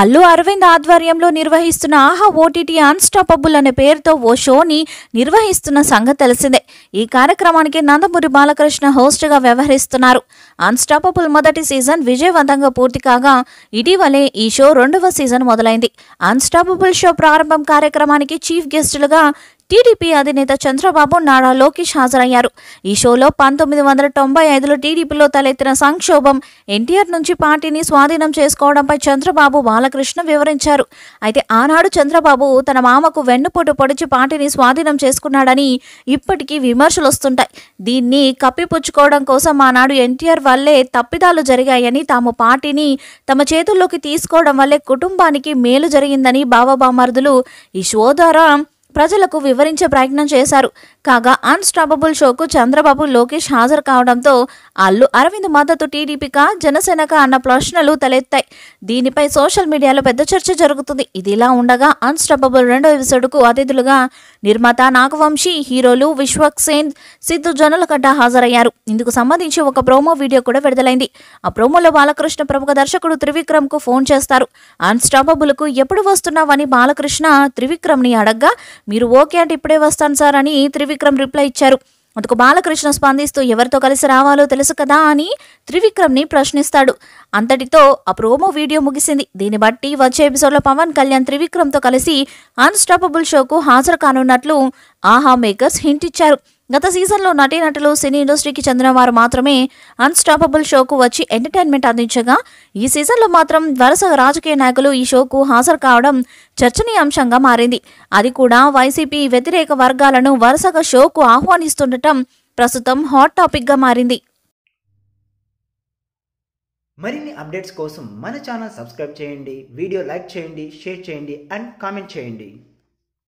అల్లు అరవింద్ ఆధ్వర్యంలో నిర్వహిస్తున్న ఆహా ఓటీటీ అన్స్టాపబుల్ అనే పేరుతో ఓ షోని నిర్వహిస్తున్న సంగతి తెలిసిందే ఈ కార్యక్రమానికి నందమూరి బాలకృష్ణ హోస్ట్గా వ్యవహరిస్తున్నారు అన్స్టాపబుల్ మొదటి సీజన్ విజయవంతంగా పూర్తి కాగా ఇటీవలే ఈ షో రెండవ సీజన్ మొదలైంది అన్స్టాపబుల్ షో ప్రారంభం కార్యక్రమానికి చీఫ్ గెస్టులుగా టీడీపీ అధినేత చంద్రబాబు నారా లోకేష్ హాజరయ్యారు ఈ షోలో పంతొమ్మిది వందల తొంభై ఐదులో టీడీపీలో తలెత్తిన సంక్షోభం ఎన్టీఆర్ నుంచి పార్టీని స్వాధీనం చేసుకోవడంపై చంద్రబాబు బాలకృష్ణ వివరించారు అయితే ఆనాడు చంద్రబాబు తన మామకు వెన్నుపోటు పొడిచి పార్టీని స్వాధీనం చేసుకున్నాడని ఇప్పటికీ విమర్శలు వస్తుంటాయి దీన్ని కప్పిపుచ్చుకోవడం కోసం ఆనాడు ఎన్టీఆర్ వల్లే తప్పిదాలు జరిగాయని తాము పార్టీని తమ చేతుల్లోకి తీసుకోవడం వల్లే కుటుంబానికి మేలు జరిగిందని బాబాబామర్దులు ఈ షో ద్వారా ప్రజలకు వివరించే ప్రయత్నం చేశారు కాగా అన్స్టాపబుల్ షోకు చంద్రబాబు లోకేష్ హాజరు కావడంతో అల్లు అరవింద్ మద్దతు టీడీపీకా జనసేనక అన్న ప్రశ్నలు తలెత్తాయి దీనిపై సోషల్ మీడియాలో పెద్ద చర్చ జరుగుతుంది ఇదిలా ఉండగా అన్స్టాపబుల్ రెండో ఎపిసోడ్కు అతిథులుగా నిర్మాత నాగవంశీ హీరోలు విశ్వక్ సేన్ సిద్ధు జనులగడ్డ హాజరయ్యారు ఇందుకు సంబంధించి ఒక ప్రోమో వీడియో కూడా విడుదలైంది ఆ ప్రోమోలో బాలకృష్ణ ప్రముఖ దర్శకుడు త్రివిక్రమ్కు ఫోన్ చేస్తారు అన్స్టాపబుల్కు ఎప్పుడు వస్తున్నావని బాలకృష్ణ త్రివిక్రమ్ని అడగ్గా మీరు ఓకే అంటే ఇప్పుడే వస్తాను సార్ అని త్రివిక్రమ్ రిప్లై ఇచ్చారు అందుకు బాలకృష్ణ స్పందిస్తూ ఎవరితో కలిసి రావాలో తెలుసు కదా అని త్రివిక్రమ్ని ప్రశ్నిస్తాడు అంతటితో ఆ ప్రోమో వీడియో ముగిసింది దీన్ని బట్టి వచ్చే ఎపిసోడ్లో పవన్ కళ్యాణ్ త్రివిక్రమ్తో కలిసి అన్స్టాపబుల్ షోకు హాజరు కానున్నట్లు ఆహా మేకర్స్ హింట్ ఇచ్చారు గత సీజన్లో నటీనటులు సినీ ఇండస్ట్రీకి చెందిన వారు మాత్రమే అన్స్టాపబుల్ షోకు వచ్చి ఎంటర్టైన్మెంట్ అందించగా ఈ సీజన్లో మాత్రం వరుస రాజకీయ నాయకులు ఈ షోకు హాజరు కావడం చర్చనీయాంశంగా మారింది అది కూడా వైసీపీ వ్యతిరేక వర్గాలను వరుసగా షోకు ఆహ్వానిస్తుండటం ప్రస్తుతం హాట్ టాపిక్గా మారింది మరిన్ని అప్డేట్స్ కోసం మన ఛానల్ సబ్స్క్రైబ్ చేయండి వీడియో లైక్ చేయండి షేర్ చేయండి అండ్ కామెంట్ చేయండి